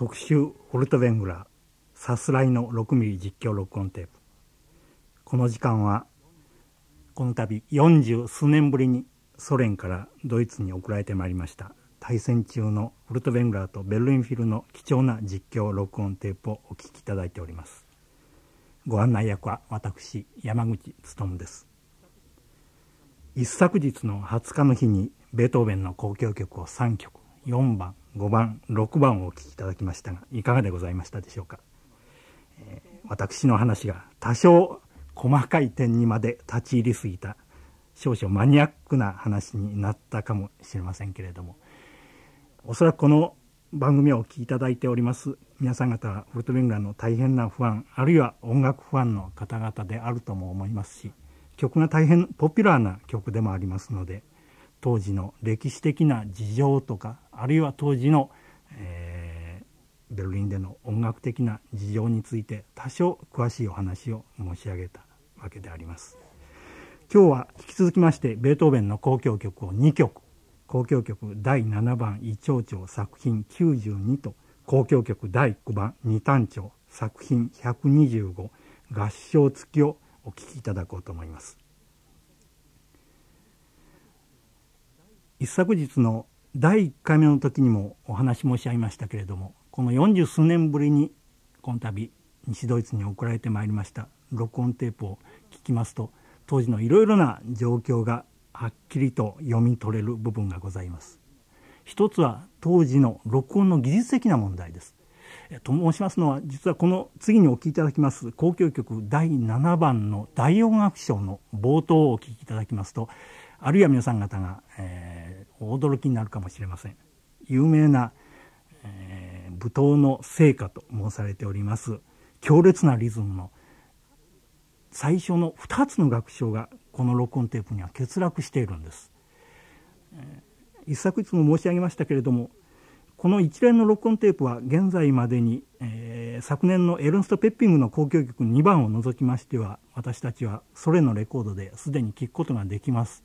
特集オルトベングラーさすらいの6ミリ実況録音テープこの時間はこの度40数年ぶりにソ連からドイツに送られてまいりました対戦中のォルトベングラーとベルリンフィルの貴重な実況録音テープをお聴きいただいておりますご案内役は私山口勉です一昨日の20日の日にベートーベンの交響曲を3曲4番5番6番をお聴きいただきましたがいかがでございましたでしょうか、えー、私の話が多少細かい点にまで立ち入りすぎた少々マニアックな話になったかもしれませんけれどもおそらくこの番組をお聴きいただいております皆さん方はフルトベンガーの大変なファンあるいは音楽ファンの方々であるとも思いますし曲が大変ポピュラーな曲でもありますので当時の歴史的な事情とかあるいは当時の、えー、ベルリンでの音楽的な事情について多少詳しいお話を申し上げたわけであります。今日は引き続きましてベートーベンの交響曲を2曲交響曲第7番「イチョウチョ作品92」と交響曲第9番「二短調」作品125合唱付きをお聴きいただこうと思います。一昨日の第1回目の時にもお話申し上げましたけれどもこの四十数年ぶりにこの度西ドイツに送られてまいりました録音テープを聞きますと当時のいろいろな状況がはっきりと読み取れる部分がございます。一つは当時の録音の技術的な問題です。と申しますのは実はこの次にお聴きいただきます交響曲第7番の第4楽章の冒頭をお聴きいただきますとあるいは皆さん方が、えー驚きになるかもしれません有名な、えー、舞踏の聖果と申されております強烈なリズムの最初の2つの楽章がこの録音テープには欠落しているんです、えー、一昨日も申し上げましたけれどもこの一連の録音テープは現在までに、えー、昨年のエルンスト・ペッピングの交響曲2番を除きましては私たちはソ連のレコードですでに聴くことができます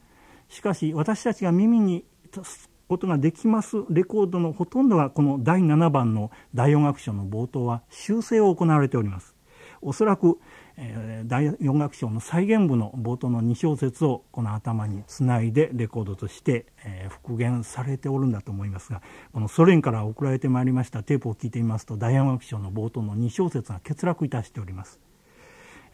しかし私たちが耳にすことができますレコードのほとんどがこの第7番の第4楽章の冒頭は修正を行われております。おそらく、えー、第4楽章の再現部の冒頭の2小節をこの頭につないでレコードとして、えー、復元されておるんだと思いますがこのソ連から送られてまいりましたテープを聞いてみますと第4楽章の冒頭の2小節が欠落いたしております。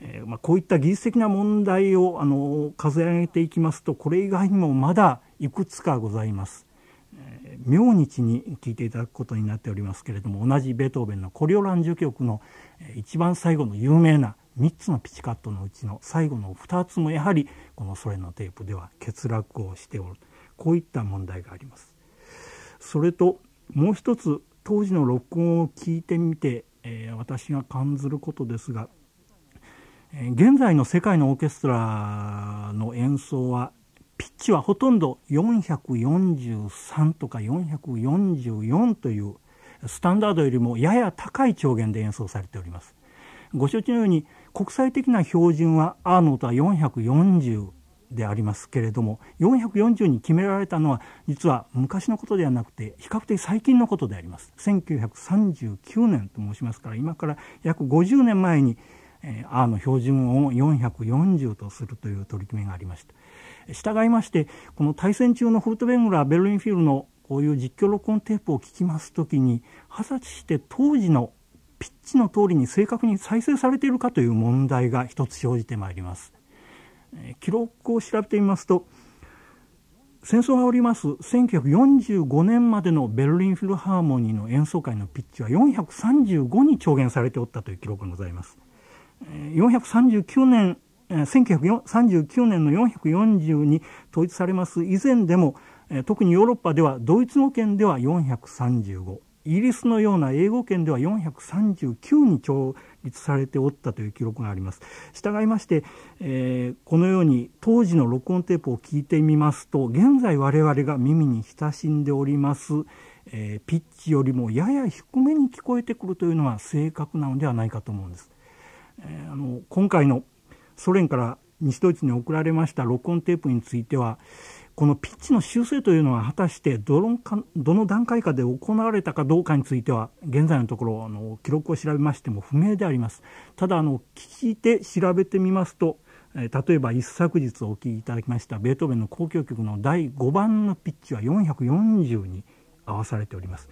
えー、まあ、こういった技術的な問題をあの数え上げていきますとこれ以外にもまだいくつかございます。え明日に聴いていただくことになっておりますけれども同じベートーベンの「コリオラン序曲」の一番最後の有名な3つのピチカットのうちの最後の2つもやはりこのソ連のテープでは欠落をしておるこういった問題があります。それともう一つ当時の録音を聞いてみて、えー、私が感ずることですが現在の世界のオーケストラの演奏はピッチはほとんど443とか444というスタンダードよりもやや高い長弦で演奏されておりますご承知のように国際的な標準はアーノートは440でありますけれども440に決められたのは実は昔のことではなくて比較的最近のことであります1939年と申しますから今から約50年前にえー、R の標準を440とするという取り決めがありました。従いまして、この対戦中のフルトベングラー・ベルリンフィルのこういう実況録音テープを聞きますときに、破殺して当時のピッチの通りに正確に再生されているかという問題が一つ生じてまいります。記録を調べてみますと、戦争がおります1945年までのベルリンフィルハーモニーの演奏会のピッチは435に調減されておったという記録がございます。439年、1939年の440に統一されます以前でも、特にヨーロッパではドイツ語圏では435、イギリスのような英語圏では439に調律されておったという記録があります。従いまして、えー、このように当時の録音テープを聞いてみますと、現在我々が耳に親しんでおります、えー、ピッチよりもやや低めに聞こえてくるというのは正確なのではないかと思うんです。えー、あの今回のソ連から西ドイツに送られました録音テープについてはこのピッチの修正というのは果たしてどのかどの段階かで行われたかどうかについては現在のところあの記録を調べましても不明でありますただあの聞いて調べてみますと例えば一昨日お聴きいただきましたベートーベンの交響曲の第5番のピッチは440に合わされております。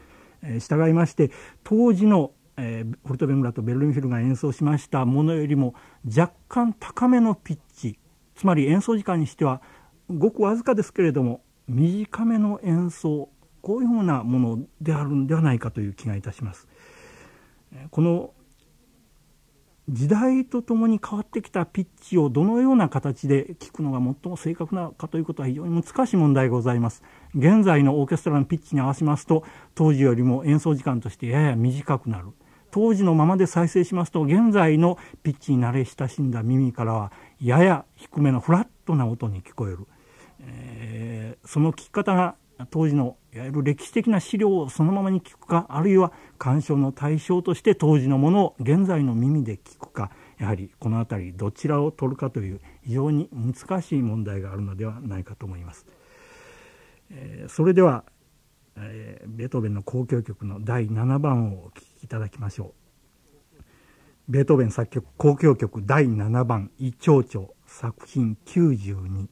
従いまして当時のえー、ホルトベングラとベルリンフィルが演奏しましたものよりも若干高めのピッチつまり演奏時間にしてはごくわずかですけれども短めの演奏こういうふうなものであるんではないかという気がいたします。この時代とともに変わってきたピッチをどのような形で聞くのが最も正確なのかということは非常に難しい問題がございます。現在のオーケストラのピッチに合わせますと当時よりも演奏時間としてやや短くなる。当時のままで再生しますと現在のピッチに慣れ親しんだ耳からはやや低めのフラットな音に聞こえる、えー、その聞き方が当時のいわゆる歴史的な資料をそのままに聞くかあるいは鑑賞の対象として当時のものを現在の耳で聞くかやはりこの辺りどちらを取るかという非常に難しい問題があるのではないかと思います。えー、それでは、えー、ベートーベンの交響曲の第7番をお聴きいただきましょう。ベートーベン作曲交響曲第7番「イ長調」作品92。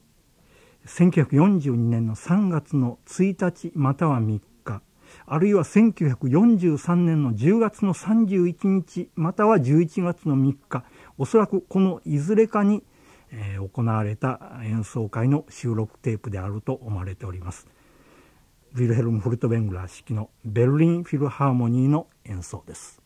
1942年の3月の1日または3日あるいは1943年の10月の31日または11月の3日おそらくこのいずれかに、え行われた演奏会の収録テープであると思われております。ヴィルヘルム・フルトベングラー式のベルリン・フィルハーモニーの演奏です。